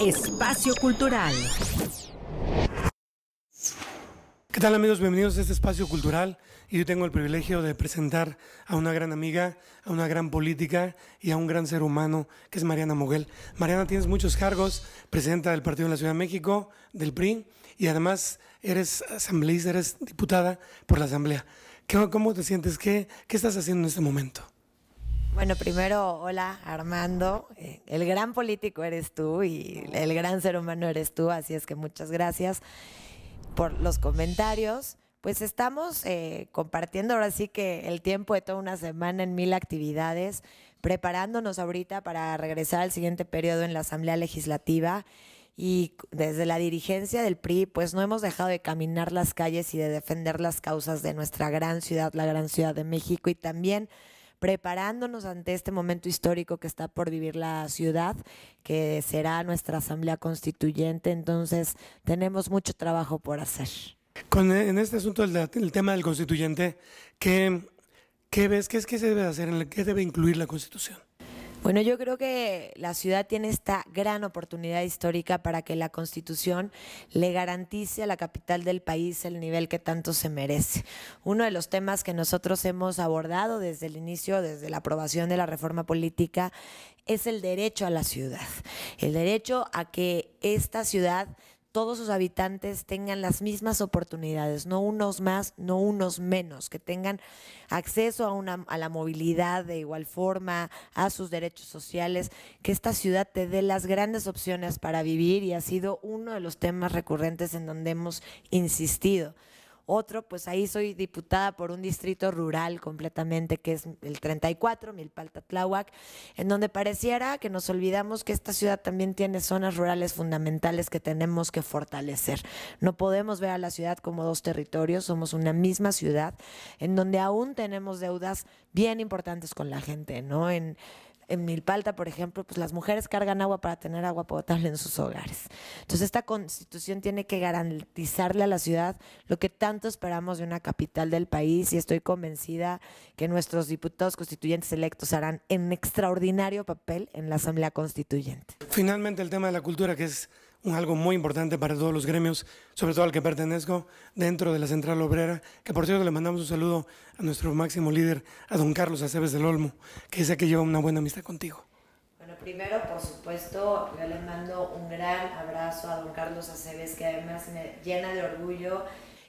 Espacio Cultural. ¿Qué tal amigos? Bienvenidos a este espacio cultural y yo tengo el privilegio de presentar a una gran amiga, a una gran política y a un gran ser humano que es Mariana Moguel. Mariana, tienes muchos cargos, presidenta del Partido de la Ciudad de México, del PRI y además eres asambleísta, eres diputada por la Asamblea. ¿Cómo te sientes? ¿Qué, qué estás haciendo en este momento? Bueno, primero, hola Armando. Eh, el gran político eres tú y el gran ser humano eres tú, así es que muchas gracias por los comentarios. Pues estamos eh, compartiendo ahora sí que el tiempo de toda una semana en mil actividades, preparándonos ahorita para regresar al siguiente periodo en la Asamblea Legislativa y desde la dirigencia del PRI, pues no hemos dejado de caminar las calles y de defender las causas de nuestra gran ciudad, la gran ciudad de México y también preparándonos ante este momento histórico que está por vivir la ciudad, que será nuestra Asamblea Constituyente. Entonces, tenemos mucho trabajo por hacer. Con, en este asunto, el, tema del constituyente, ¿qué, ¿qué, ves? ¿Qué es que se debe hacer? ¿Qué debe incluir la Constitución? Bueno, yo creo que la ciudad tiene esta gran oportunidad histórica para que la Constitución le garantice a la capital del país el nivel que tanto se merece. Uno de los temas que nosotros hemos abordado desde el inicio, desde la aprobación de la reforma política, es el derecho a la ciudad, el derecho a que esta ciudad todos sus habitantes tengan las mismas oportunidades, no unos más, no unos menos, que tengan acceso a, a la movilidad de igual forma, a sus derechos sociales, que esta ciudad te dé las grandes opciones para vivir y ha sido uno de los temas recurrentes en donde hemos insistido. Otro, pues ahí soy diputada por un distrito rural completamente, que es el 34, Milpaltatláhuac, en donde pareciera que nos olvidamos que esta ciudad también tiene zonas rurales fundamentales que tenemos que fortalecer. No podemos ver a la ciudad como dos territorios, somos una misma ciudad, en donde aún tenemos deudas bien importantes con la gente, ¿no? en Milpalta, por ejemplo, pues las mujeres cargan agua para tener agua potable en sus hogares. Entonces, esta constitución tiene que garantizarle a la ciudad lo que tanto esperamos de una capital del país y estoy convencida que nuestros diputados constituyentes electos harán un extraordinario papel en la Asamblea Constituyente. Finalmente, el tema de la cultura, que es un algo muy importante para todos los gremios, sobre todo al que pertenezco, dentro de la Central Obrera, que por cierto le mandamos un saludo a nuestro máximo líder, a don Carlos Aceves del Olmo, que dice que lleva una buena amistad contigo. Bueno, primero, por supuesto, yo le mando un gran abrazo a don Carlos Aceves, que además me llena de orgullo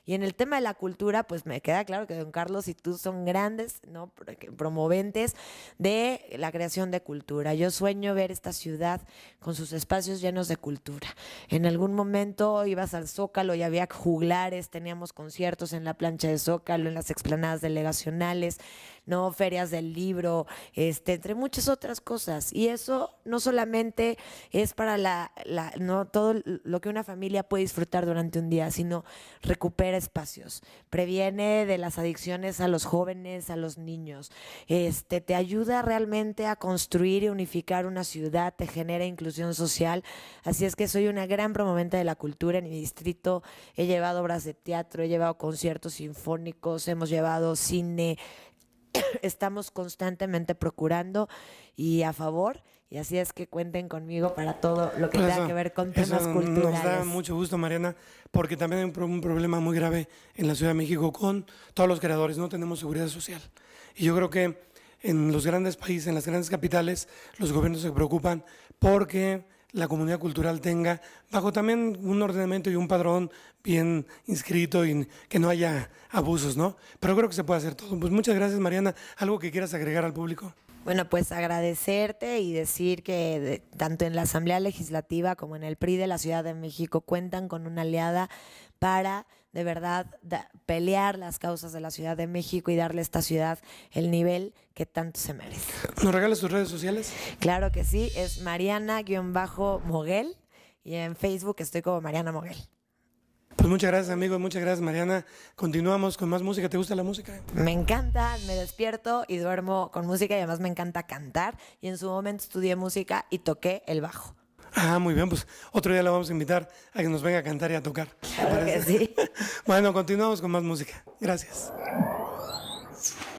y en el tema de la cultura, pues me queda claro que don Carlos y tú son grandes ¿no? promoventes de la creación de cultura. Yo sueño ver esta ciudad con sus espacios llenos de cultura. En algún momento ibas al Zócalo y había juglares, teníamos conciertos en la plancha de Zócalo, en las explanadas delegacionales, ¿no? Ferias del libro, este, entre muchas otras cosas. Y eso no solamente es para la, no todo lo que una familia puede disfrutar durante un día, sino recupera espacios, previene de las adicciones a los jóvenes, a los niños, este, te ayuda realmente a construir y unificar una ciudad, te genera inclusión social. Así es que soy una gran promovente de la cultura en mi distrito. He llevado obras de teatro, he llevado conciertos sinfónicos, hemos llevado cine, estamos constantemente procurando y a favor. Y así es que cuenten conmigo para todo lo que tenga que ver con temas culturales. Nos da mucho gusto, Mariana, porque también hay un, problema muy grave en la Ciudad de México con todos los creadores. No tenemos seguridad social. Y yo creo que en los grandes países, en las grandes capitales, los gobiernos se preocupan porque la comunidad cultural tenga, bajo también un ordenamiento y un padrón bien inscrito y que no haya abusos, ¿no? Pero creo que se puede hacer todo. Pues muchas gracias, Mariana. ¿Algo que quieras agregar al público? Bueno, pues agradecerte y decir que tanto en la Asamblea Legislativa como en el PRI de la Ciudad de México cuentan con una aliada para de verdad pelear las causas de la Ciudad de México y darle a esta ciudad el nivel que tanto se merece. ¿Nos regalas tus redes sociales? Claro que sí, es Mariana-Moguel y en Facebook estoy como Mariana Moguel. Pues muchas gracias, amigos. Muchas gracias, Mariana. Continuamos con más música. ¿Te gusta la música? Me encanta. Me despierto y duermo con música y además me encanta cantar. Y en su momento estudié música y toqué el bajo. Ah, muy bien, pues otro día la vamos a invitar a que nos venga a cantar y a tocar. Porque sí. bueno, continuamos con más música. Gracias.